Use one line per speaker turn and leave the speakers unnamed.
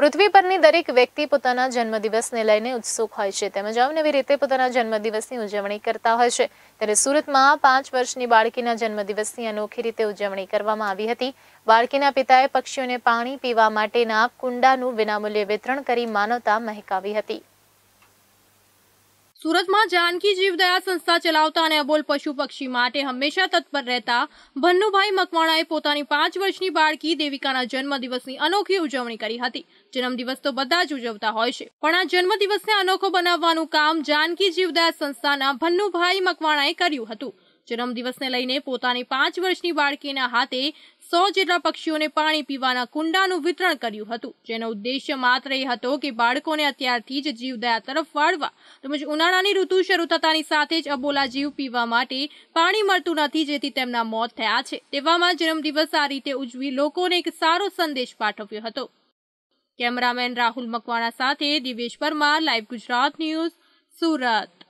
પૃથ્વી પરની દરેક વ્યક્તિ પોતાના જન્મદિવસને લઈને ઉત્સુક હોય છે તેમજ અવનવી રીતે પોતાના જન્મદિવસની ઉજવણી કરતા હોય છે ત્યારે સુરતમાં પાંચ વર્ષની બાળકીના જન્મદિવસની અનોખી રીતે ઉજવણી કરવામાં આવી હતી બાળકીના પિતાએ પક્ષીઓને પાણી પીવા માટેના કુંડાનું વિનામૂલ્યે વિતરણ કરી માનવતા મહેકાવી હતી
સુરતમાં જાનકી જીવદયા સંસ્થા ચલાવતા અને અબોલ પશુ પક્ષી માટે હંમેશા તત્પર રહેતા ભન્નુભાઈ મકવાણાએ પોતાની પાંચ વર્ષની બાળકી દેવિકાના જન્મદિવસની અનોખી ઉજવણી કરી હતી જન્મદિવસ તો બધા જ ઉજવતા હોય છે પણ આ જન્મદિવસને અનોખો બનાવવાનું કામ જાનકી જીવદયા સંસ્થાના ભન્નુભાઈ મકવાણાએ કર્યું હતું જન્મદિવસને લઈને પોતાની પાંચ વર્ષની બાળકીના હાથે સો જેટલા પક્ષીઓને પાણી પીવાના કુંડાનું વિતરણ કર્યું હતું જેનો ઉદ્દેશ્ય માત્ર એ હતો કે બાળકોને અત્યારથી જ જીવદયા તરફ વાળવા તેમજ ઉનાળાની ઋતુ શરૂ થતાની સાથે જ અબોલા જીવ પીવા માટે પાણી મળતું નથી જેથી તેમના મોત થયા છે તેવામાં જન્મદિવસ આ રીતે ઉજવી લોકોને એક સારો સંદેશ પાઠવ્યો હતો કેમેરામેન રાહુલ મકવાણા સાથે દિવેશ પરમાર લાઈવ ગુજરાત ન્યૂઝ સુરત